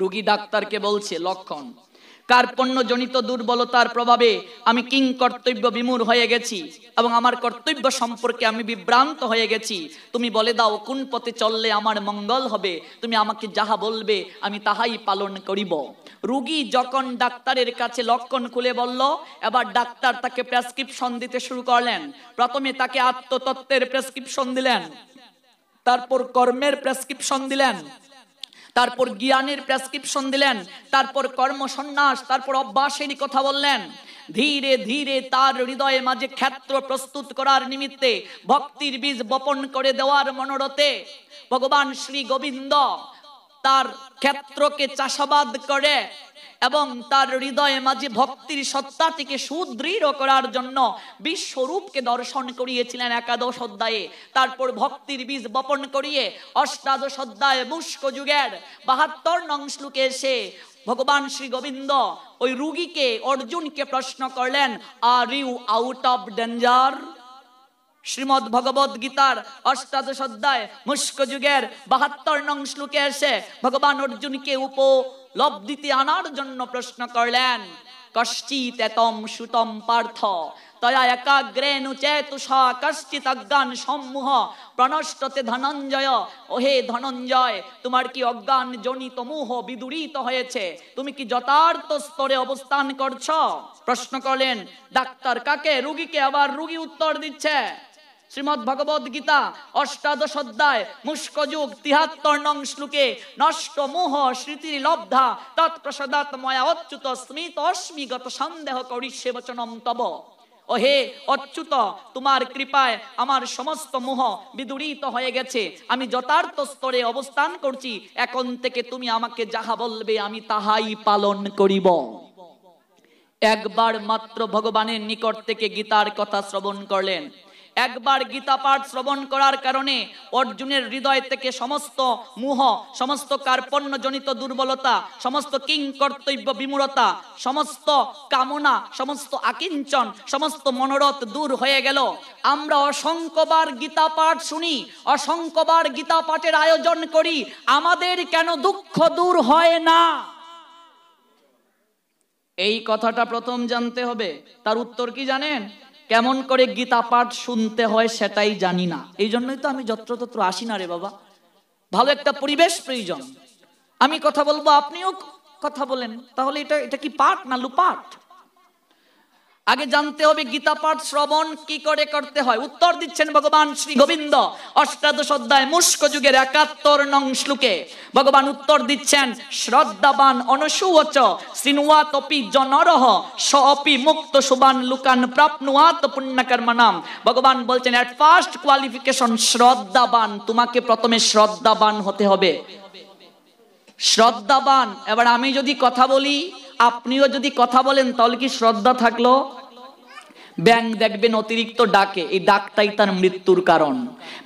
রোগী ডাক্তারকে বলছে লক্ষণ দুর্বলতার প্রভাবে আমি কিং কর্তব্য বিমূর হয়ে গেছি এবং আমার কর্তব্য সম্পর্কে আমি বিভ্রান্ত হয়ে গেছি তুমি বলে দাও কোন পথে চললে আমার মঙ্গল হবে তুমি আমাকে যাহা বলবে আমি তাহাই পালন করিব রুগী যখন ডাক্তারের কাছে লক্ষণ খুলে বলল এবার ডাক্তার তাকে প্রেসক্রিপশন দিতে শুরু করলেন প্রথমে তাকে আত্মতত্ত্বের প্রেসক্রিপশন দিলেন তারপর কর্মের প্রেসক্রিপশন দিলেন তারপর জ্ঞানের প্রেসক্রিপশন দিলেন তারপর কর্মসন্ন্যাস তারপর অভ্যাসেরই কথা বললেন ধীরে ধীরে তার হৃদয়ে মাঝে ক্ষেত্র প্রস্তুত করার নিমিত্তে ভক্তির বীজ বপন করে দেওয়ার মনোরথে ভগবান শ্রী গোবিন্দ তার ক্ষেত্রকে চাষাবাদ করে এবং তার হৃদয়ে মাঝে ভক্তির সত্তাটিকে সুদৃঢ় করার জন্য বিশ্বরূপকে দর্শন করিয়েছিলেন একাদশ অধ্যায়ে তারপর ভক্তির বীজ বপন করিয়ে অষ্টাদশ অধ্যায়ে মুস্ক যুগের বাহাত্তর নং শ্লোকে এসে ভগবান শ্রী গোবিন্দ ওই রুগীকে অর্জুনকে প্রশ্ন করলেন are you out of danger Shrimad ভগবত গীতার অষ্টাদশ অধ্যায় মুস্ক যুগের বাহাত্তর নং শ্লোকে এসে ভগবান অর্জুনকে উপ দিতে আনার জন্য প্রশ্ন করলেন কশ্চিত তেতম সুতম পার্থ তয়া একাগ্রেণ চেতুষা কশ্চিত অজ্ঞান সম্মুহ প্রণষ্টতে ধনঞ্জয় ওহে ধনঞ্জয় তোমার কি অজ্ঞান জনিত মুহ বিদূরিত হয়েছে তুমি কি যথার্থ স্তরে অবস্থান করছ প্রশ্ন করলেন ডাক্তার কাকে রুগীকে আবার রুগী উত্তর দিচ্ছে শ্রীমদ ভগবত গীতা অষ্টাদশ অধ্যায় মুস্কযুগ তিহাত্তর নং শ্লোকে নষ্ট মোহ স্মৃতির লব্ধা তৎপ্রসাদাত ময়া অচ্যুত স্মিত অস্মিগত সন্দেহ করি সে বচনম তব ওহে অচ্যুত তোমার কৃপায় আমার সমস্ত মোহ বিদূরিত হয়ে গেছে আমি যথার্থ স্তরে অবস্থান করছি এখন থেকে তুমি আমাকে যাহা বলবে আমি তাহাই পালন করিব একবার মাত্র ভগবানের নিকট থেকে গীতার কথা শ্রবণ করলেন একবার গীতা পাঠ শ্রবণ করার কারণে অর্জুনের হৃদয় থেকে সমস্ত মুহ সমস্ত কার্পণ্যজনিত দুর্বলতা সমস্ত কিং কর্তব্য বিমূরতা সমস্ত কামনা সমস্ত আকিঞ্চন সমস্ত মনোরথ দূর হয়ে গেল আমরা অসংখ্যবার গীতা পাঠ শুনি অসংখ্যবার গীতা পাঠের আয়োজন করি আমাদের কেন দুঃখ দূর হয় না এই কথাটা প্রথম জানতে হবে তার উত্তর কি জানেন কেমন করে গীতা পাঠ শুনতে হয় সেটাই জানি না এই জন্যই তো আমি যত্রতত্র আসি না রে বাবা ভালো একটা পরিবেশ প্রয়োজন আমি কথা বলবো আপনিও কথা বলেন তাহলে এটা এটা কি পাঠ না লুপাঠ আগে জানতে হবে গীতা পাঠ শ্রবণ কি করে করতে হয় উত্তর দিচ্ছেন ভগবান শ্রী গোবিন্দ অষ্টাদশ অধ্যায় মুষ্ক যুগের একাত্তর নং শ্লোকে ভগবান উত্তর দিচ্ছেন শ্রদ্ধাবান অনসুওচ তপি জনরহ সপি মুক্ত সুবান লুকান প্রাপ্নুয়াত পুণ্যকর্মা নাম ভগবান বলছেন এট ফার্স্ট কোয়ালিফিকেশন শ্রদ্ধাবান তোমাকে প্রথমে শ্রদ্ধাবান হতে হবে শ্রদ্ধাবান এবার আমি যদি কথা বলি আপনিও যদি কথা বলেন তাহলে কি শ্রদ্ধা থাকলো ব্যাঙ্গ দেখবেন অতিরিক্ত ডাকে এই ডাকটাই তার মৃত্যুর কারণ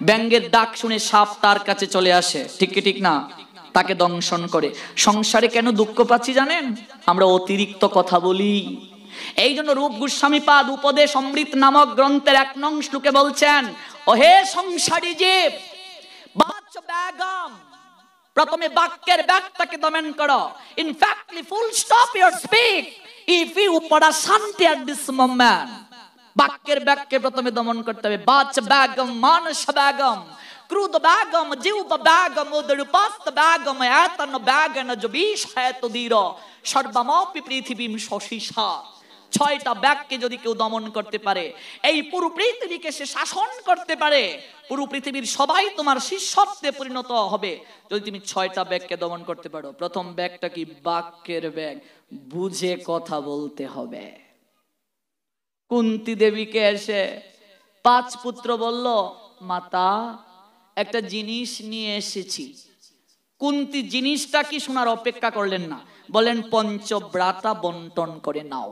ব্যাঙ্গের ডাক শুনে সাপ তার কাছে চলে আসে ঠিক কি ঠিক না তাকে দংশন করে সংসারে কেন দুঃখ পাচ্ছি জানেন আমরা অতিরিক্ত কথা বলি এই জন্য রূপ গোস্বামী পাদ উপদেশ অমৃত নামক গ্রন্থের এক নং শ্লোকে বলছেন হে সংসারী জীব প্রথমে বাক্যের ব্যাগটাকে দমন করো ইনফ্যাক্টলি full stop your speak if you পড়া শান্তি অ্যাট দিস মোমেন্ট বাক্যের ব্যাগকে প্রথমে দমন করতে হবে বাচ ব্যাগম মানস ব্যাগম ক্রুদ ব্যাগম জীব ব্যাগম উদরুপাস্ত ব্যাগম এতন ব্যাগন যবিষ দীর সর্বমপি পৃথিবী শশিষা ছয়টা ব্যাগকে যদি কেউ দমন করতে পারে এই পুরো পৃথিবীকে সে শাসন করতে পারে পুরো পৃথিবীর সবাই তোমার শিষ্যত্বে পরিণত হবে যদি তুমি ছয়টা ব্যাগকে দমন করতে পারো প্রথম ব্যাগটা কি বাক্যের ব্যাগ বুঝে কথা বলতে হবে কুন্তি দেবীকে এসে পাঁচ পুত্র বলল মাতা একটা জিনিস নিয়ে এসেছি কুন্তি জিনিসটা কি শোনার অপেক্ষা করলেন না বলেন পঞ্চব্রাতা বন্টন করে নাও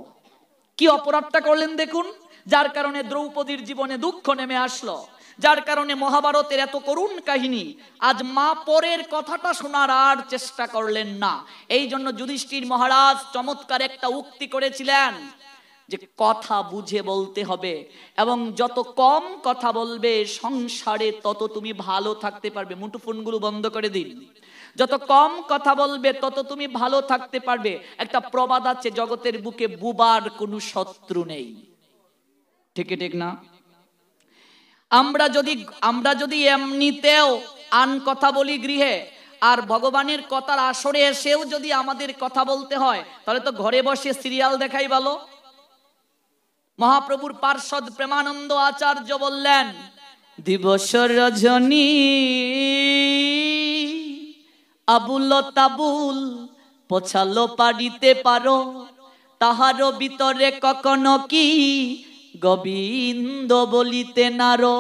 কি অপরাধটা করলেন দেখুন যার কারণে দ্রৌপদীর জীবনে দুঃখ নেমে আসলো যার কারণে মহাভারতের এত করুণ কাহিনী আজ মা পরের কথাটা শোনার আর চেষ্টা করলেন না এই জন্য যুধিষ্ঠির মহারাজ চমৎকার একটা উক্তি করেছিলেন যে কথা বুঝে বলতে হবে এবং যত কম কথা বলবে সংসারে তত তুমি ভালো থাকতে পারবে মুঠোফোনগুলো বন্ধ করে দিন যত কম কথা বলবে তত তুমি ভালো থাকতে পারবে একটা প্রবাদ আছে জগতের বুকে বুবার কোনো শত্রু নেই ঠিক ঠিক না আমরা যদি আমরা যদি এমনিতেও আন কথা বলি গৃহে আর ভগবানের কথার আসরে এসেও যদি আমাদের কথা বলতে হয় তাহলে তো ঘরে বসে সিরিয়াল দেখাই ভালো মহাপ্রভুর পার্ষদ প্রেমানন্দ আচার্য বললেন দিবস রজনী আবুল তাবুল পছালো পাড়িতে পারো তাহারও ভিতরে কখনো কি গোবিন্দ বলিতে নারো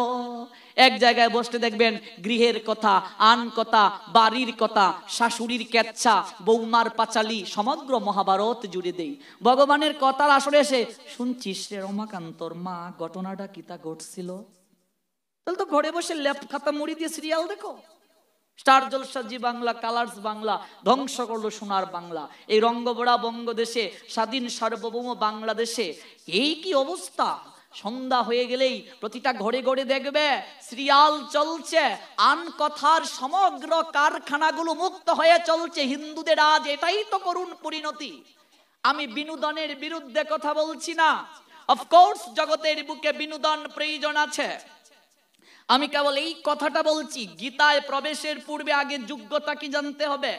এক জায়গায় বসতে দেখবেন গৃহের কথা আন কথা বাড়ির কথা শাশুড়ির কেচ্ছা বৌমার পাচালি সমগ্র মহাভারত জুড়ে দেই ভগবানের কথার আসরে এসে শুনছিস রে রমাকান্তর মা ঘটনাটা কিতা ঘটছিল তাহলে তো ঘরে বসে ল্যাপ খাতা মুড়ি দিয়ে সিরিয়াল দেখো স্টার জলসা জি বাংলা কালার্স বাংলা ধ্বংস করলো সোনার বাংলা এই রঙ্গবড়া বঙ্গদেশে স্বাধীন সার্বভৌম বাংলাদেশে এই কি অবস্থা সন্ধ্যা হয়ে গেলেই প্রতিটা ঘরে ঘরে দেখবে শ্রিয়াল চলছে আন কথার সমগ্র কারখানাগুলো মুক্ত হয়ে চলছে হিন্দুদের আজ এটাই তো করুন পরিণতি আমি বিনোদনের বিরুদ্ধে কথা বলছি না অফকোর্স জগতের বুকে বিনোদন প্রয়োজন আছে আমি কেবল এই কথাটা বলছি গীতায় প্রবেশের পূর্বে আগে যোগ্যতা কি জানতে হবে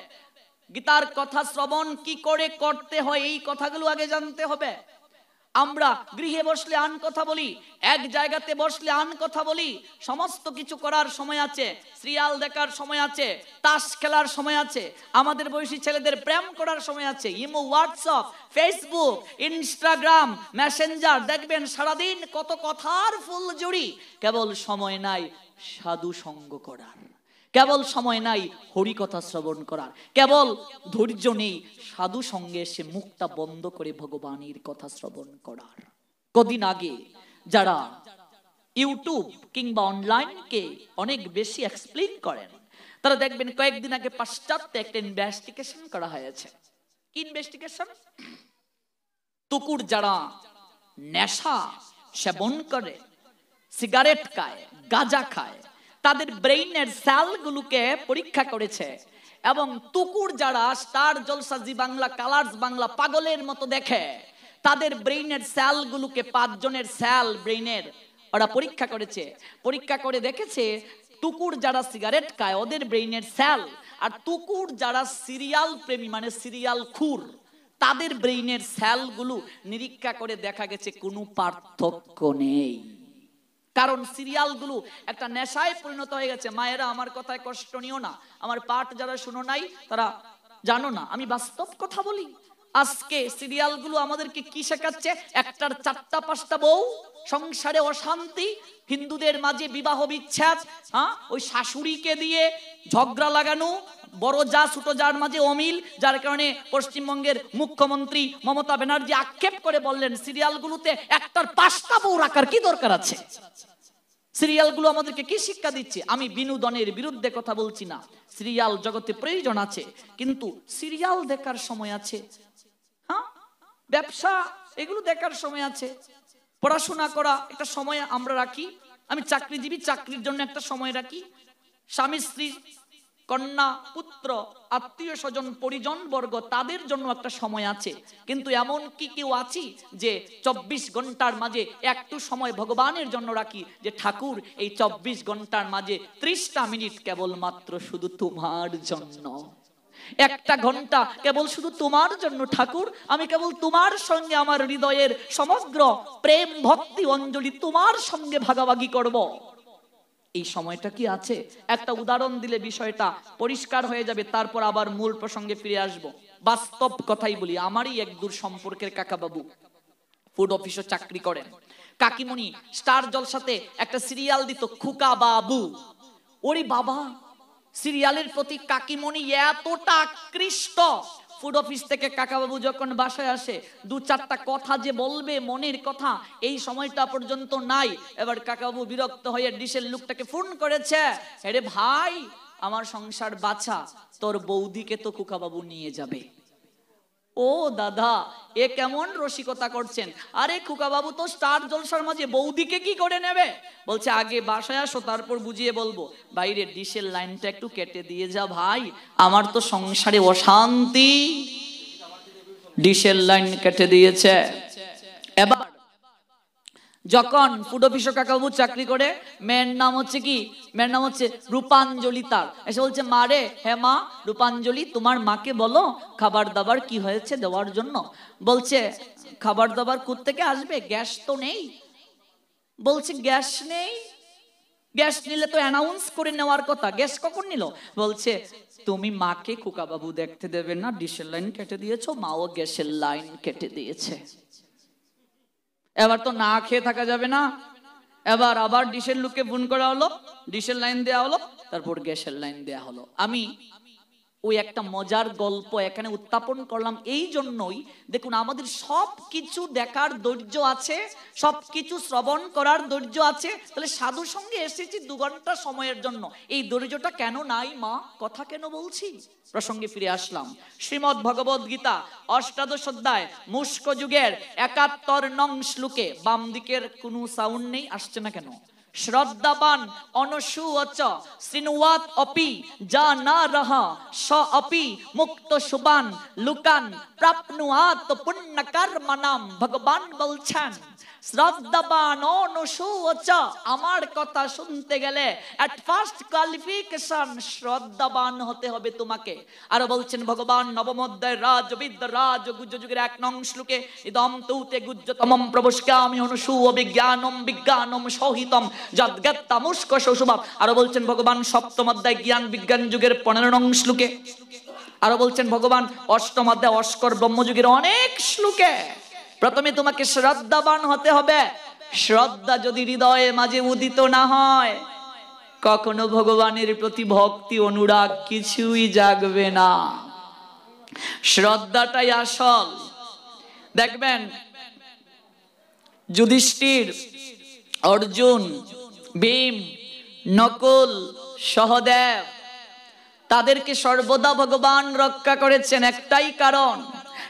গীতার কথা শ্রবণ কি করে করতে হয় এই কথাগুলো আগে জানতে হবে আমরা গৃহে বসলে আন কথা বলি এক জায়গাতে বসলে আন কথা বলি সমস্ত কিছু করার সময় আছে সিরিয়াল দেখার সময় আছে তাস খেলার সময় আছে আমাদের বয়সী ছেলেদের প্রেম করার সময় আছে imo WhatsApp Facebook Instagram Messenger দেখবেন সারাদিন কত কথার ফুল জুড়ি কেবল সময় নাই সাধু সঙ্গ করার কেবল সময় নাই হরিকথা শ্রবণ করার কেবল ধৈর্য নেই সাধু সঙ্গে সে মুখটা বন্ধ করে ভগবানের কথা শ্রবণ করার কদিন আগে যারা ইউটিউব কিংবা অনলাইনকে অনেক বেশি এক্সপ্লেন করেন তারা দেখবেন কয়েকদিন আগে পাশ্চাত্যে একটা ইনভেস্টিগেশন করা হয়েছে ইনভেস্টিগেশন তুকুর যারা নেশা সেবন করে সিগারেট খায় গাঁজা খায় তাদের ব্রেইনের সেলগুলোকে পরীক্ষা করেছে এবং তুকুর যারা স্টার জলসাজি বাংলা কালার্স বাংলা পাগলের মতো দেখে তাদের ব্রেইনের সেলগুলোকে পাঁচজনের সেল ব্রেইনের ওরা পরীক্ষা করেছে পরীক্ষা করে দেখেছে টুকুর যারা সিগারেট খায় ওদের ব্রেইনের সেল আর টুকুর যারা সিরিয়াল প্রেমী মানে সিরিয়াল খুর তাদের ব্রেইনের সেলগুলো নিরীক্ষা করে দেখা গেছে কোনো পার্থক্য নেই কারণ সিরিয়ালগুলো একটা নেশায় পরিণত হয়ে গেছে মায়েরা আমার কথায় কষ্ট নিও না আমার পাঠ যারা শুনো নাই তারা জানো না আমি বাস্তব কথা বলি আজকে সিরিয়ালগুলো আমাদেরকে কি শেখাচ্ছে একটার চারটা পাঁচটা বউ সংসারে অশান্তি হিন্দুদের মাঝে বিবাহ বিচ্ছেদ হ্যাঁ ওই শাশুড়িকে দিয়ে ঝগড়া লাগানো বড় যা ছোট যার মাঝে অমিল যার কারণে পশ্চিমবঙ্গের মুখ্যমন্ত্রী মমতা ব্যানার্জি আক্ষেপ করে বললেন সিরিয়ালগুলোতে একটার পাঁচটা বউ রাখার কি দরকার আছে সিরিয়ালগুলো আমাদেরকে কি শিক্ষা দিচ্ছে আমি বিনোদনের বিরুদ্ধে কথা বলছি না সিরিয়াল জগতে প্রয়োজন আছে কিন্তু সিরিয়াল দেখার সময় আছে ব্যবসা এগুলো দেখার সময় আছে পড়াশোনা করা একটা সময় আমরা রাখি আমি চাকরিজীবী চাকরির জন্য একটা সময় রাখি স্বামী স্ত্রী কন্যা পুত্র আত্মীয় স্বজন পরিজন বর্গ তাদের জন্য একটা সময় আছে কিন্তু এমন কি কেউ আছি যে ২৪ ঘন্টার মাঝে একটু সময় ভগবানের জন্য রাখি যে ঠাকুর এই ২৪ ঘন্টার মাঝে ত্রিশটা মিনিট কেবলমাত্র শুধু তোমার জন্য একটা ঘন্টা কেবল শুধু তোমার জন্য ঠাকুর আমি কেবল তোমার সঙ্গে আমার হৃদয়ের সমগ্র প্রেম ভক্তি অঞ্জলি তোমার সঙ্গে ভাগাভাগি করব। এই সময়টা কি আছে একটা উদাহরণ দিলে বিষয়টা পরিষ্কার হয়ে যাবে তারপর আবার মূল প্রসঙ্গে ফিরে আসব। বাস্তব কথাই বলি আমারই এক দূর সম্পর্কের কাকাবাবু ফুড অফিসও চাকরি করেন কাকিমণি স্টার জলসাতে একটা সিরিয়াল দিত খুকা বাবু ওরে বাবা সিরিয়ালের প্রতি কাকিমণি এতটা আকৃষ্ট ফুড অফিস থেকে কাকাবাবু যখন বাসায় আসে দু চারটা কথা যে বলবে মনের কথা এই সময়টা পর্যন্ত নাই এবার কাকাবাবু বিরক্ত হয়ে ডিশের লুকটাকে ফোন করেছে হেরে ভাই আমার সংসার বাছা তোর বৌদিকে তো কুকাবাবু নিয়ে যাবে ও দাদা এ কেমন রসিকতা করছেন আরে খুকা বাবু তো স্টার জলসার মাঝে বৌদিকে কি করে নেবে বলছে আগে বাসায় আসো তারপর বুঝিয়ে বলবো বাইরে ডিশের লাইনটা একটু কেটে দিয়ে যা ভাই আমার তো সংসারে অশান্তি ডিশের লাইন কেটে দিয়েছে এবার যখন ফুড অফিসর কাকাবু চাকরি করে মেয়ের নাম হচ্ছে কি মেয়ের নাম হচ্ছে রূপাঞ্জলি তার এসে বলছে মা রে মা রূপাঞ্জলি তোমার মাকে বলো খাবার দাবার কি হয়েছে দেওয়ার জন্য বলছে খাবার দাবার কুত থেকে আসবে গ্যাস তো নেই বলছে গ্যাস নেই গ্যাস নিলে তো অ্যানাউন্স করে নেওয়ার কথা গ্যাস কখন নিল বলছে তুমি মাকে খুকাবাবু দেখতে দেবে না ডিশের লাইন কেটে দিয়েছ মাও গ্যাসের লাইন কেটে দিয়েছে এবার তো না খেয়ে থাকা যাবে না এবার আবার ডিশের লুকে ফোন করা হলো ডিশের লাইন দেওয়া হলো তারপর গ্যাসের লাইন দেওয়া হলো আমি ওই একটা মজার গল্প এখানে উত্থাপন করলাম এই জন্যই দেখুন আমাদের সব কিছু দেখার ধৈর্য আছে সব কিছু শ্রবণ করার ধৈর্য আছে তাহলে সাধু সঙ্গে এসেছি দু ঘন্টা সময়ের জন্য এই ধৈর্যটা কেন নাই মা কথা কেন বলছি প্রসঙ্গে ফিরে আসলাম শ্রীমদ ভগবদ গীতা অষ্টাদশ অধ্যায় মুস্ক যুগের একাত্তর নং শ্লোকে বাম দিকের কোনো সাউন্ড নেই আসছে না কেন শ্রদ্ধাবান অনসুচ শ্রীনুয়াত অপি যা না রহ স অপি মুক্ত সুবান লুকান প্রাপ্নুয়াত পুণ্য কর্মনাম ভগবান বলছেন আমার কথা শুনতে গেলে শ্রদ্ধাবান হতে হবে তোমাকে আরো বলছেন ভগবান নবম রাজ যুগের এক নং শ্লোকে ইদম তুতে বিজ্ঞানম বিজ্ঞানম সহিতম যদ্গত্তামুষ্ক শশুভাব আরো বলছেন ভগবান সপ্তম অধ্যায় জ্ঞান বিজ্ঞান যুগের পনেরো নং শ্লোকে আরো বলছেন ভগবান অষ্টম অধ্যায় অস্কর ব্রহ্মযুগের অনেক শ্লোকে প্রথমে তোমাকে শ্রদ্ধাবান হতে হবে শ্রদ্ধা যদি হৃদয়ে মাঝে উদিত না হয় কখনো ভগবানের প্রতি ভক্তি অনুরাগ কিছুই জাগবে না শ্রদ্ধাটাই আসল দেখবেন যুধিষ্ঠির অর্জুন ভীম নকুল সহদেব তাদেরকে সর্বদা ভগবান রক্ষা করেছেন একটাই কারণ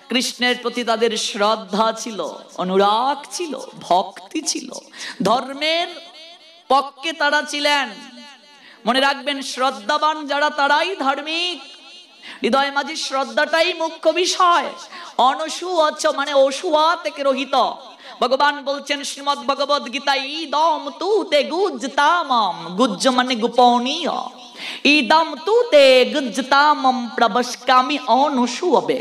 কৃষ্ণের প্রতি তাদের শ্রদ্ধা ছিল অনুরাগ ছিল ভক্তি ছিল ধর্মের পক্ষে তারা ছিলেন মনে রাখবেন শ্রদ্ধাবান যারা তারাই ধার্মিক হৃদয় মাঝে শ্রদ্ধাটাই মুখ্য বিষয় অনসু অচ মানে অসুয়া থেকে রহিত ভগবান বলছেন শ্রীমদ ভগবত গীতা ইদম তু তে গুজতামম গুজ্জ মানে গোপনীয় ইদম তু তে গুজতামম প্রবসকামি অনসু হবে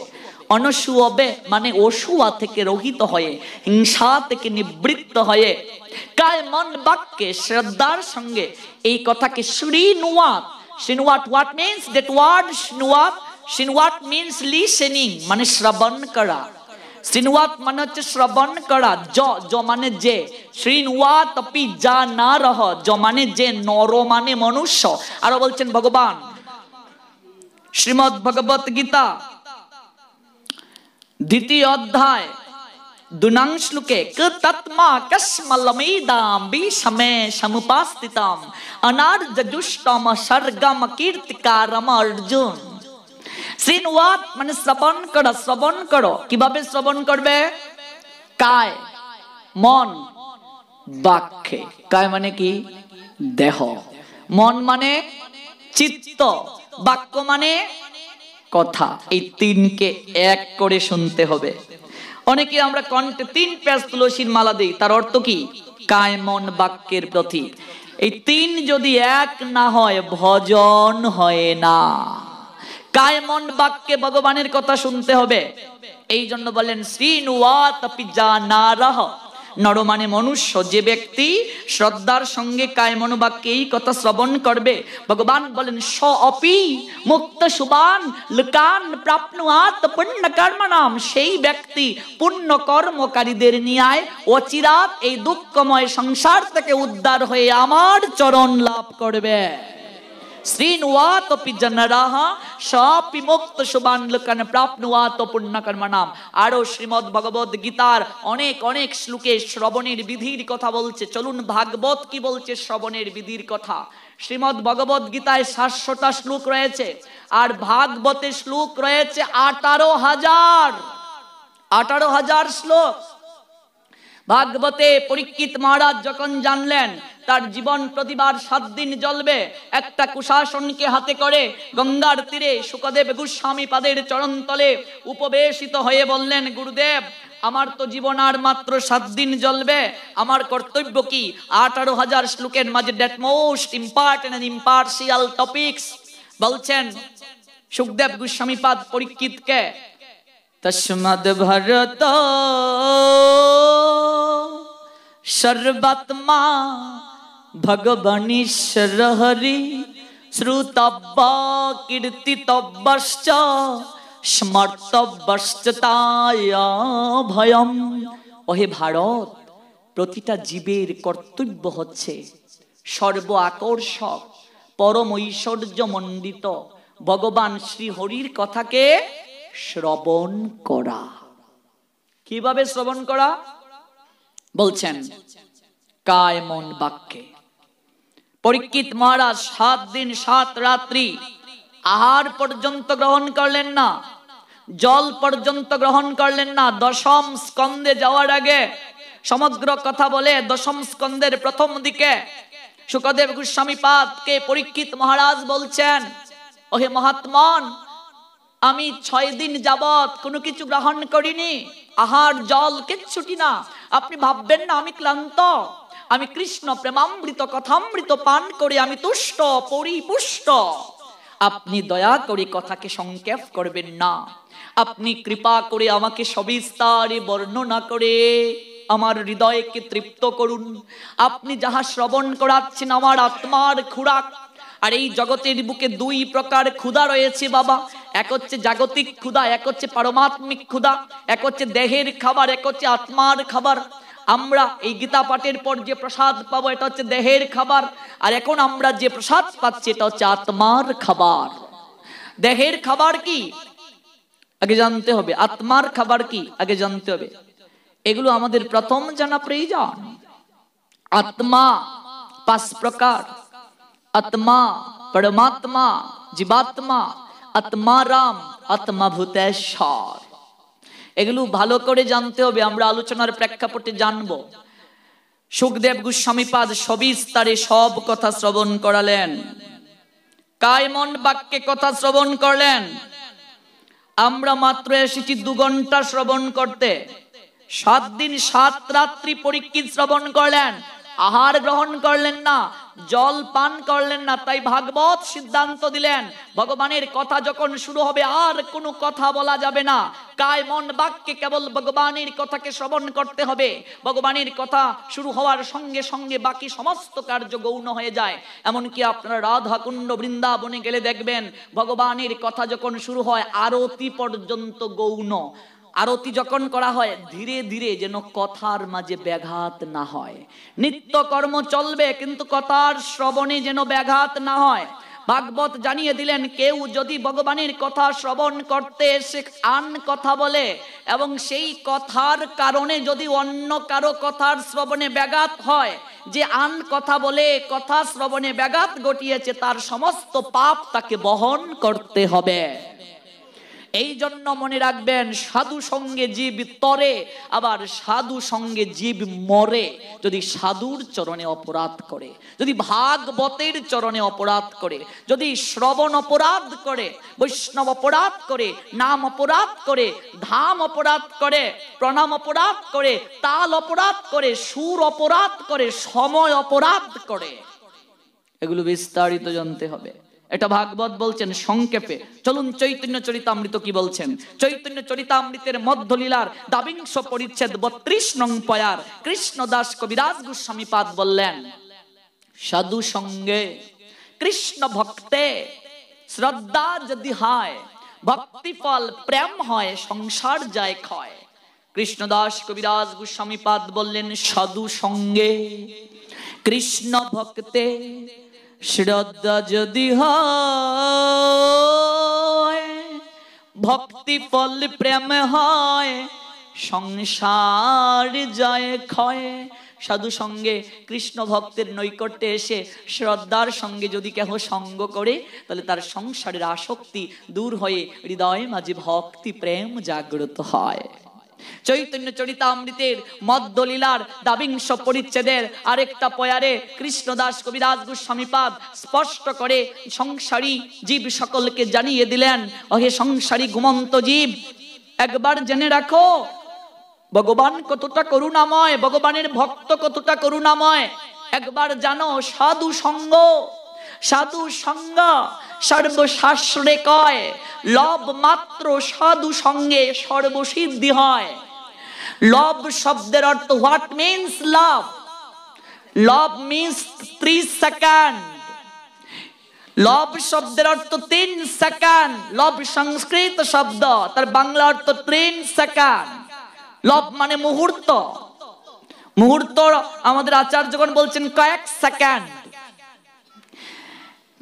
অনসুয়বে মানে অসুয়া থেকে রহিত হয়ে হিংসা থেকে নিবৃত্ত হয়ে কায় মন বাক্যে শ্রদ্ধার সঙ্গে এই কথাকে শ্রীনুয়াত শ্রীনুয়াট হোয়াট মিনস দ্যাট ওয়ার্ড শ্রীনুয়াত শ্রীনুয়াট মিনস লিসেনিং মানে শ্রবণ করা শ্রীনুয়াত মানে হচ্ছে শ্রবণ করা জ জ মানে যে শ্রীনুয়াত অপি যা না রহ জ মানে যে নর মানে মনুষ্য আরো বলছেন ভগবান শ্রীমদ ভগবত গীতা দ্বিতীয় অধ্যায় দুনাং শ্লোকে কতত্মা কস্মলমিদাম্বি সমে সমুপাস্থিতাম অনার্যজুষ্টম সর্গম কীর্তিকারম অর্জুন শ্রীনওয়াত মানে শ্রবণ করো শ্রবণ করো কিভাবে শ্রবণ করবে কায় মন বাক্যে কায় মানে কি দেহ মন মানে চিত্ত বাক্য মানে কথা এই তিনকে এক করে শুনতে হবে অনেকে আমরা কণ্ঠে তিন প্যাঁচ তুলসীর মালা দিই তার অর্থ কি কায়মন বাক্যের প্রতি এই তিন যদি এক না হয় ভজন হয় না কায়মন বাক্যে ভগবানের কথা শুনতে হবে এই জন্য বলেন শ্রীনুয়া তপি জানা রহ নরমানে মনুষ্য যে ব্যক্তি শ্রদ্ধার সঙ্গে কায় মনোবাক্যে এই কথা শ্রবণ করবে ভগবান বলেন স অপি মুক্ত সুবান লুকান প্রাপ্নুয়াত পুণ্য কর্ম নাম সেই ব্যক্তি পুণ্য কর্মকারীদের নিয়ায় অচিরাত এই দুঃখময় সংসার থেকে উদ্ধার হয়ে আমার চরণ লাভ করবে ශ්‍රීනුවාතොපි ජනරාහා শাপি মুক্ত সুবান লোকান প্রাপ্নুয়াত পুণ্যকর্ম নাম আরও শ্রীমদ ভগবত গীতার অনেক অনেক শ্লোকে শ্রবণের বিধির কথা বলছে চলুন ভাগবত কি বলছে শ্রবণের বিধির কথা শ্রীমদ ভগবত গীতায় সাতশোটা শ্লোক রয়েছে আর ভাগবতের শ্লোক রয়েছে আঠারো হাজার আঠারো হাজার শ্লোক ভাগবতে পরীক্ষিত মহারাজ যখন জানলেন তার জীবন প্রতিবার সাত দিন জ্বলবে একটা কুশাসনকে হাতে করে গঙ্গার তীরে সুখদেব গোস্বামী পাদের চরণতলে উপবেশিত হয়ে বললেন গুরুদেব আমার তো জীবন আর মাত্র সাত দিন জ্বলবে আমার কর্তব্য কি আঠারো হাজার শ্লোকের মাঝে that most important impartial topics বলছেন সুখদেব পরীক্ষিত কে তসমদ ভরত সর্বাত্মা ভগবানীশ্বর হরি শ্রুতব্বা কীর্তিতব্যশ্চ স্মর্তব্যশ্চতায়া ভয়ম ওহে ভারত প্রতিটা জীবের কর্তব্য হচ্ছে সর্ব আকর্ষক পরম ঐশ্বর্য মণ্ডিত ভগবান শ্রী হরির কথাকে শ্রবণ করা কিভাবে শ্রবণ করা বলছেন কায় মন বাক্যে পরীক্ষিত মহারাজ সাত দিন সাত রাত্রি আহার পর্যন্ত গ্রহণ করলেন না জল পর্যন্ত গ্রহণ করলেন না দশম স্কন্ধে যাওয়ার আগে সমগ্র কথা বলে দশম স্কন্ধের প্রথম দিকে সুখদেব গোস্বামী পাদকে পরীক্ষিত মহারাজ বলছেন ওহে মহাত্মন আমি ছয় দিন যাবৎ কোনো কিছু গ্রহণ করিনি আহার জল কিচ্ছুটি না আপনি ভাববেন না আমি ক্লান্ত আমি কৃষ্ণ প্রেমামৃত কথামৃত পান করে আমি তুষ্ট পরিপুষ্ট আপনি দয়া করে কথাকে সংক্ষেপ করবেন না আপনি কৃপা করে আমাকে সবিস্তারে বর্ণনা করে আমার হৃদয়কে তৃপ্ত করুন আপনি যাহা শ্রবণ করাচ্ছেন আমার আত্মার খুরাক আর এই জগতের বুকে দুই প্রকার ক্ষুধা রয়েছে বাবা এক হচ্ছে জাগতিক ক্ষুধা এক হচ্ছে পারমাত্মিক ক্ষুধা এক হচ্ছে দেহের খাবার এক হচ্ছে আত্মার খাবার আমরা এই গীতা পাঠের পর যে প্রসাদ পাবো এটা হচ্ছে দেহের খাবার আর এখন আমরা যে প্রসাদ পাচ্ছি এটা হচ্ছে আত্মার খাবার দেহের খাবার কি আগে জানতে হবে আত্মার খাবার কি আগে জানতে হবে এগুলো আমাদের প্রথম জানা প্রয়োজন আত্মা পাঁচ প্রকার আত্মা পরমাত্মা জীবাত্মা আত্মা রাম আত্মা ভূতেশ্বর এগুলো ভালো করে জানতে হবে আমরা আলোচনার প্রেক্ষাপটে জানব সুখদেব গোস্বামীপাদ সবিস্তারে সব কথা শ্রবণ করালেন কায়মন বাক্যে কথা শ্রবণ করলেন আমরা মাত্র এসেছি দু ঘন্টা শ্রবণ করতে সাত দিন সাত রাত্রি পরীক্ষিত শ্রবণ করলেন আহার গ্রহণ করলেন না জল পান করলেন না তাই ভাগবত সিদ্ধান্ত দিলেন ভগবানের কথা যখন শুরু হবে আর কোনো কথা বলা যাবে না কায় মন বাক্যে কেবল ভগবানের কথাকে শ্রবণ করতে হবে ভগবানের কথা শুরু হওয়ার সঙ্গে সঙ্গে বাকি সমস্ত কার্য গৌণ হয়ে যায় এমনকি আপনারা রাধাকুণ্ড বৃন্দাবনে গেলে দেখবেন ভগবানের কথা যখন শুরু হয় আরতি পর্যন্ত গৌণ আরতি যখন করা হয় ধীরে ধীরে যেন কথার মাঝে ব্যাঘাত না হয় নিত্য কর্ম চলবে কিন্তু কথার শ্রবণে যেন ব্যাঘাত না হয় ভাগবত জানিয়ে দিলেন কেউ যদি ভগবানের কথা শ্রবণ করতে সে আন কথা বলে এবং সেই কথার কারণে যদি অন্য কারো কথার শ্রবণে ব্যাঘাত হয় যে আন কথা বলে কথা শ্রবণে ব্যাঘাত ঘটিয়েছে তার সমস্ত পাপ তাকে বহন করতে হবে এই জন্য মনে রাখবেন সাধু সঙ্গে জীব তরে আবার সাধু সঙ্গে জীব মরে যদি সাধুর চরণে অপরাধ করে যদি ভাগবতের চরণে অপরাধ করে যদি শ্রবণ অপরাধ করে বৈষ্ণব অপরাধ করে নাম অপরাধ করে ধাম অপরাধ করে প্রণাম অপরাধ করে তাল অপরাধ করে সুর অপরাধ করে সময় অপরাধ করে এগুলো বিস্তারিত জানতে হবে এটা ভাগবত বলছেন সংক্ষেপে চলুন চৈতন্য চরিতামৃত কি বলছেন চৈতন্য চরিতামৃতের লীলার দাবিংশ পরিচ্ছেদ বত্রিশ নং পয়ার কৃষ্ণদাস কবিরাজ গোস্বামী পাদ বললেন সাধু সঙ্গে কৃষ্ণ ভক্তে শ্রদ্ধা যদি হয় ফল প্রেম হয় সংসার যায় ক্ষয় কৃষ্ণদাস কবিরাজ গোস্বামী পাদ বললেন সাধু সঙ্গে কৃষ্ণ ভক্তে শ্রদ্ধা যদি হয় ভক্তি ফল প্রেম হয় সংসার যায় ক্ষয় সাধু সঙ্গে কৃষ্ণ ভক্তের নৈকট্যে এসে শ্রদ্ধার সঙ্গে যদি কেহ সঙ্গ করে তাহলে তার সংসারের আসক্তি দূর হয়ে হৃদয় মাঝে ভক্তি প্রেম জাগ্রত হয় চৈতন্য চরিতামৃতের লীলার দাবিংশ পরিচ্ছেদের আরেকটা পয়ারে কৃষ্ণদাস কবিরাজ গোস্বামীপাদ স্পষ্ট করে সংসারী জীব সকলকে জানিয়ে দিলেন অহে সংসারী ঘুমন্ত জীব একবার জেনে রাখো ভগবান কতটা করুণাময় ভগবানের ভক্ত কতটা করুণাময় একবার জানো সাধু সঙ্গ সাধু সঙ্গ সর্বশাস্ত্রে কয় লব মাত্র সাধু সঙ্গে সর্বসিদ্ধি হয় লব শব্দের অর্থ হোয়াট মিন্স লাভ লব মিন্স থ্রি সেকেন্ড লব শব্দের অর্থ তিন সেকেন্ড লব সংস্কৃত শব্দ তার বাংলা অর্থ তিন সেকেন্ড লব মানে মুহূর্ত মুহূর্ত আমাদের আচার্যগণ বলছেন কয়েক সেকেন্ড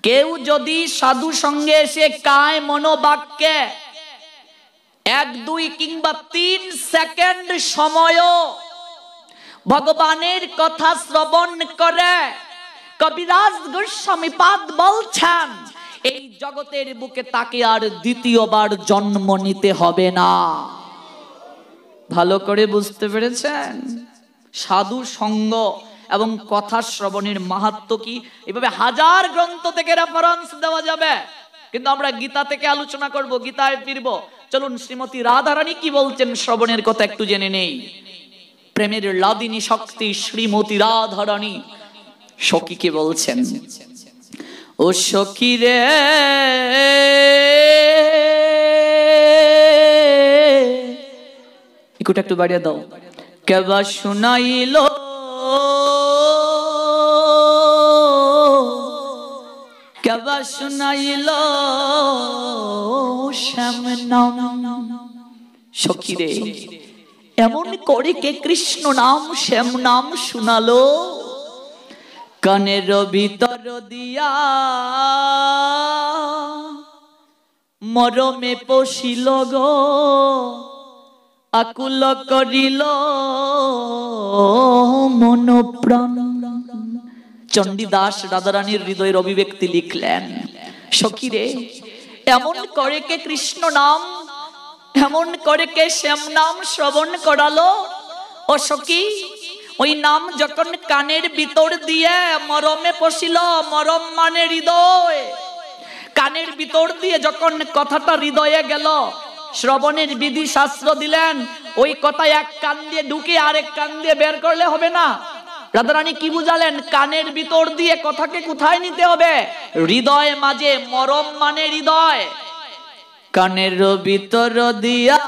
কেউ যদি সাধু সঙ্গে এসে কায় মনোবাক্যে এক দুই কিংবা তিন সেকেন্ড সময়ও ভগবানের কথা শ্রবণ করে কবিরাজ গোস্বামীপাদ বলছেন এই জগতের বুকে তাকে আর দ্বিতীয়বার জন্ম নিতে হবে না ভালো করে বুঝতে পেরেছেন সাধু সঙ্গ এবং কথা শ্রবণের মাহাত্ম কি এভাবে হাজার গ্রন্থ থেকে রেফারেন্স দেওয়া যাবে কিন্তু আমরা গীতা থেকে আলোচনা করব গীতায় ফিরব চলুন শ্রীমতী রাধারানী কি বলছেন শ্রবণের কথা একটু জেনে নেই প্রেমের লাদিনী শক্তি শ্রীমতী রাধারানী সখীকে বলছেন ও সখী রে ইকুটা একটু বাড়িয়ে দাও কেবা শুনাইলো কথা শুনাইল সখীরে এমন করে কে কৃষ্ণ নাম শ্যাম নাম শুনালো কানের ভিতর দিয়া মরমে পশিল গো আকুল করিল মন চণ্ডীদাস রাধারানীর হৃদয়ের অভিব্যক্তি লিখলেন সখিরে এমন করে কে কৃষ্ণ নাম এমন করে কে শ্যাম নাম শ্রবণ করালো ও সখী ওই নাম যখন কানের ভিতর দিয়ে মরমে পশিল মরম মানে হৃদয় কানের ভিতর দিয়ে যখন কথাটা হৃদয়ে গেল শ্রবণের বিধি শাস্ত্র দিলেন ওই কথা এক কান দিয়ে ঢুকে আরেক কান দিয়ে বের করলে হবে না রাধারানী কি বুঝালেন কানের ভিতর দিয়ে কথাকে কোথায় নিতে হবে হৃদয় মাঝে মরম মানে হৃদয় কানের ভিতর দিয়া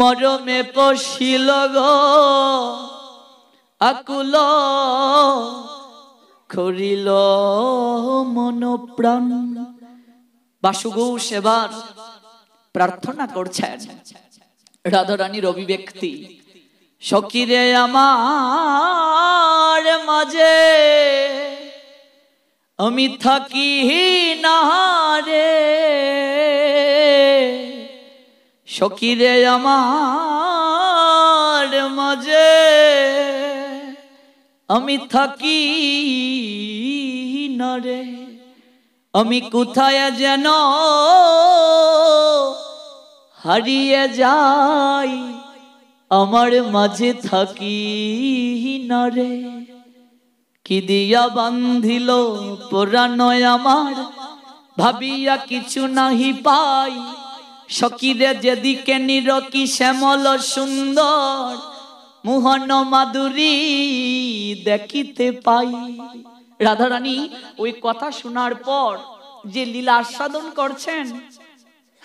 মরমে পশিল গো আকুল করিল মন প্রাণ বাসুঘোষ এবার প্রার্থনা করছেন রাধারানীর অভিব্যক্তি সকিরে আমার মাঝে আমি থাকি নাহারে সকিরে আমার মাঝে আমি থাকি রে আমি কোথায় যেন হারিয়ে যাই আমার মাঝে থাকি না কি দিয়া বান্ধিল পোড়ানয় আমার ভাবিয়া কিছু নাহি পাই সকিরে যেদিকে কি শ্যামল সুন্দর মোহন মাধুরী দেখিতে পাই রাধারানী ওই কথা শোনার পর যে লীলা আস্বাদন করছেন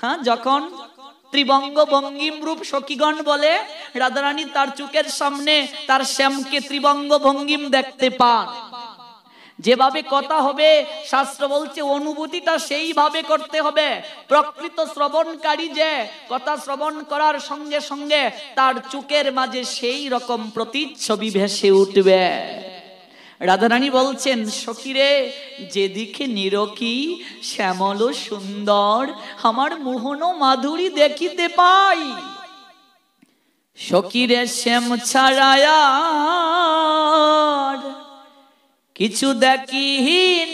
হ্যাঁ যখন ত্রিবঙ্গ ভঙ্গিম রূপ সখীগণ বলে রাধারানী তার চুকের সামনে তার শ্যামকে ত্রিবঙ্গ ভঙ্গিম দেখতে পান যেভাবে কথা হবে শাস্ত্র বলছে অনুভূতিটা সেইভাবে করতে হবে প্রকৃত শ্রবণকারী যে কথা শ্রবণ করার সঙ্গে সঙ্গে তার চুকের মাঝে সেই রকম প্রতিচ্ছবি ভেসে উঠবে রাধারানী বলছেন সখীরে যেদিকে নিরকি শ্যামল সুন্দর আমার মোহন মাধুরী দেখিতে পাই সখীরে শ্যাম ছাড়ায় কিছু দেখি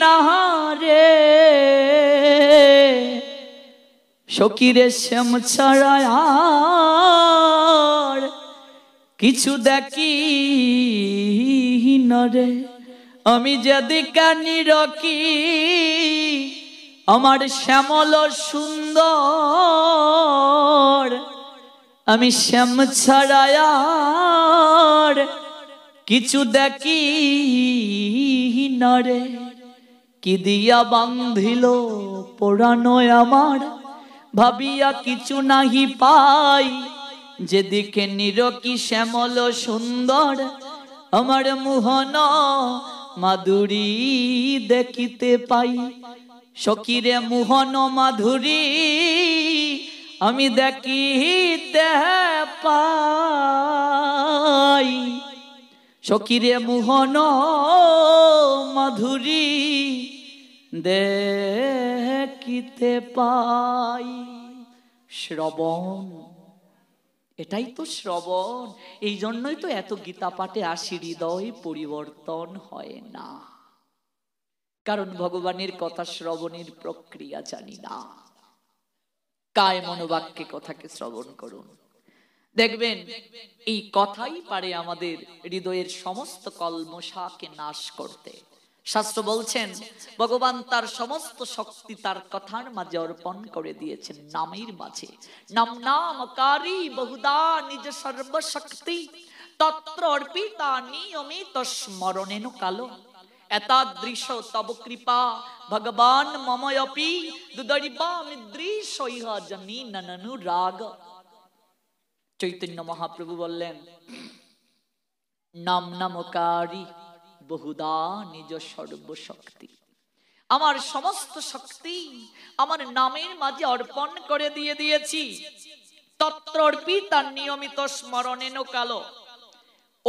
না রে সখীরে শ্যাম ছাড়ায় কিছু দেখি নরে আমি যদি কানি রকি আমার শ্যামল সুন্দর আমি শ্যাম ছড়ায় কিছু দেখি নরে কি দিয়া বান্ধিল পোড়ানো আমার ভাবিয়া কিছু নাহি পাই যেদিকে নিরকি শ্যামল সুন্দর আমার মোহন মাধুরী দেখিতে পাই সকিরে মোহন মাধুরী আমি দেখিতে পাই সকিরে মোহন মাধুরী দেখিতে পাই শ্রবণ এটাই তো শ্রবণ এই জন্যই তো এত গীতা পাঠে আসি হৃদয় পরিবর্তন হয় না কারণ ভগবানের কথা শ্রবণের প্রক্রিয়া জানি না কায় মনোবাক্যে কথাকে শ্রবণ করুন দেখবেন এই কথাই পারে আমাদের হৃদয়ের সমস্ত কলমশাকে নাশ করতে শাস্ত্র বলছেন ভগবান তার সমস্ত শক্তি তার কথার মাঝে অর্পণ করে দিয়েছেন নামের মাঝে নাম নাম কারি বহুদা নিজ সর্বশক্তি তত্র অর্পিতা নিয়মিত স্মরণেন কালো এতাদৃশ তব কৃপা ভগবান মময়পি দুদরিবা দৃশ ইহ জনি ননু রাগ চৈতন্য মহাপ্রভু বললেন নাম নামকারী বহুদা নিজ সর্বশক্তি আমার সমস্ত শক্তি আমার নামের মাঝে অর্পণ করে দিয়ে দিয়েছি তত্রর্পি তার নিয়মিত স্মরণেন কালো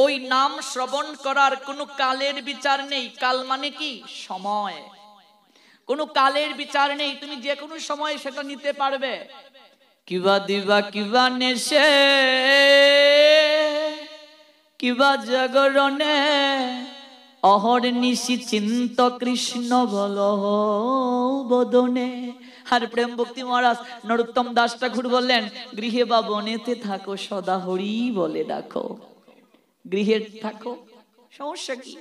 ওই নাম শ্রবণ করার কোনো কালের বিচার নেই কাল মানে কি সময় কোনো কালের বিচার নেই তুমি যে কোনো সময় সেটা নিতে পারবে কিবা দিবা কিবা নেশে কিবা জাগরণে অহর নিশি চিন্ত কৃষ্ণ বল বদনে আর প্রেম ভক্তি মহারাজ নরোত্তম দাস ঠাকুর বললেন গৃহে বা বনেতে থাকো সদা হরি বলে ডাকো গৃহে থাকো সমস্যা কি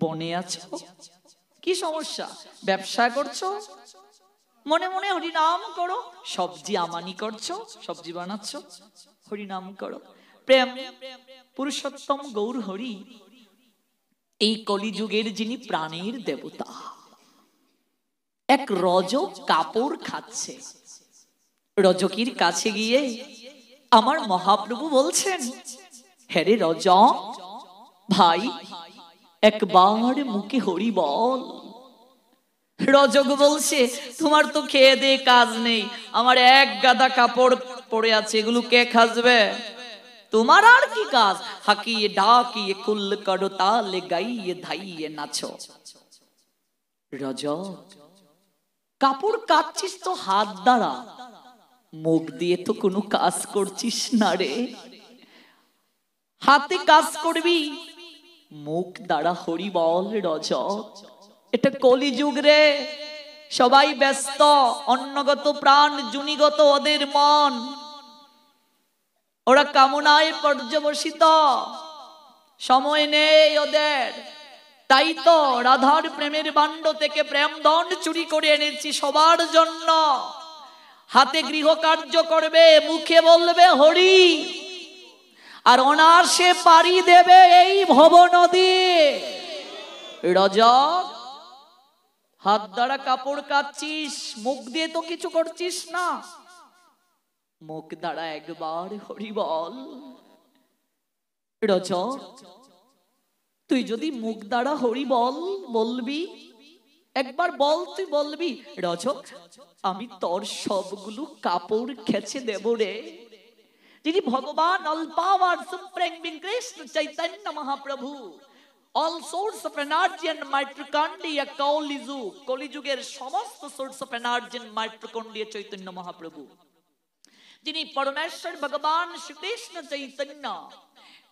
বনে আছো কি সমস্যা ব্যবসা করছো মনে মনে হরিনাম করো সবজি আমানি করছো সবজি বানাচ্ছ হরিনাম করো প্রেম পুরুষোত্তম গৌর হরি এই কলিযুগের যিনি প্রাণের দেবতা এক রজক কাপড় খাচ্ছে রজকির কাছে গিয়ে আমার মহাপ্রভু বলছেন হ্যারে রজ ভাই একবার মুখে হরি বল রজক বলছে তোমার তো খেয়ে দে কাজ নেই আমার এক গাদা কাপড় পড়ে আছে এগুলো কে খাসবে তোমার আর কি কাজ হাকিয়ে ডাকিয়ে কুল করো তালে গাইয়ে ধাইয়ে নাচো রজ কাপড় কাচ্ছিস তো হাত দ্বারা মুখ দিয়ে তো কোনো কাজ করছিস না রে হাতে কাজ করবি মুখ দ্বারা হরি বল রজ এটা কলিযুগ রে সবাই ব্যস্ত অন্যগত প্রাণ জুনিগত ওদের মন ওরা কামনায় পর্যবসিত সময় নেই ওদের তাই তো রাধার প্রেমের বাণ্ড থেকে দণ্ড চুরি করে এনেছি সবার জন্য হাতে গৃহকার্য করবে মুখে বলবে হরি আর অনার্সে পারি দেবে এই ভব নদী রজ হাত দ্বারা কাপড় কাচ্ছিস মুখ দিয়ে তো কিছু করছিস না মুখ দাঁড়া একবার হরি বল রচ তুই যদি মুখ দাঁড়া হরি বল বলবি একবার বল তুই বলবি রচ আমি তোর সবগুলো কাপড় খেছে দেব রে যিনি ভগবান all power supreme being Krishna Chaitanya Mahaprabhu all source of energy and mitochondria Kaliyuga কলিযুগের সমস্ত source of energy and mitochondria Chaitanya Mahaprabhu তিনি পরমেশ্বর ভগবান শ্রীকৃষ্ণ চৈতন্য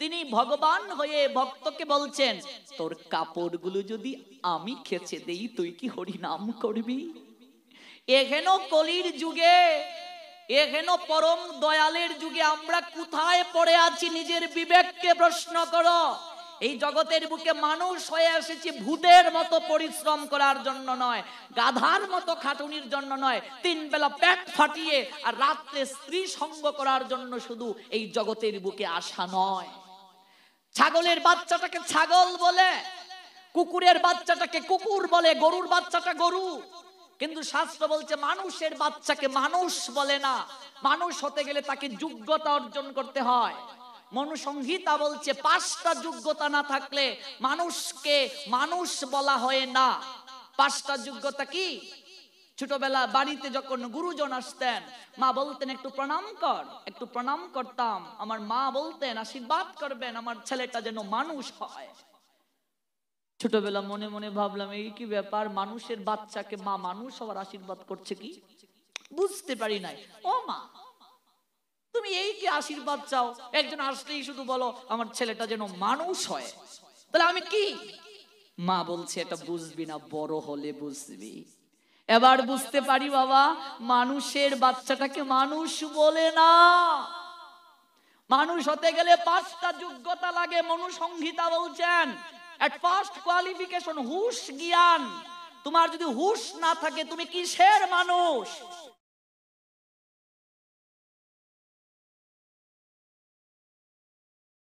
তিনি ভগবান হয়ে ভক্তকে বলছেন তোর কাপড়গুলো যদি আমি খেচে দেই তুই কি হরি নাম করবি এখনো কলির যুগে এখনো পরম দয়ালের যুগে আমরা কোথায় পড়ে আছি নিজের বিবেককে প্রশ্ন করো এই জগতের বুকে মানুষ হয়ে এসেছি ভূতের মতো পরিশ্রম করার জন্য নয় গাধার মতো খাটুনির জন্য নয় তিন বেলা পেট ফাটিয়ে আর রাত্রে স্ত্রী সঙ্গ করার জন্য শুধু এই জগতের বুকে আসা নয় ছাগলের বাচ্চাটাকে ছাগল বলে কুকুরের বাচ্চাটাকে কুকুর বলে গরুর বাচ্চাটা গরু কিন্তু শাস্ত্র বলছে মানুষের বাচ্চাকে মানুষ বলে না মানুষ হতে গেলে তাকে যোগ্যতা অর্জন করতে হয় মনুসংহিতা বলছে পাঁচটা যোগ্যতা না থাকলে মানুষকে মানুষ বলা হয় না পাঁচটা যোগ্যতা কি ছোটবেলা বাড়িতে যখন গুরুজন আসতেন মা বলতেন একটু প্রণাম কর একটু প্রণাম করতাম আমার মা বলতেন আশীর্বাদ করবেন আমার ছেলেটা যেন মানুষ হয় ছোটবেলা মনে মনে ভাবলাম এই কি ব্যাপার মানুষের বাচ্চাকে মা মানুষ হওয়ার আশীর্বাদ করছে কি বুঝতে পারি নাই ও মা তুমি এই কি আশীর্বাদ চাও একজন আসলেই শুধু বলো আমার ছেলেটা যেন মানুষ হয় তাহলে আমি কি মা বলছে এটা বুঝবি না বড় হলে বুঝবি এবার বুঝতে পারি বাবা মানুষের বাচ্চাটাকে মানুষ বলে না মানুষ হতে গেলে পাঁচটা যোগ্যতা লাগে মনুসংহিতা বলছেন এট ফার্স্ট কোয়ালিফিকেশন হুশ জ্ঞান তোমার যদি হুশ না থাকে তুমি কিসের মানুষ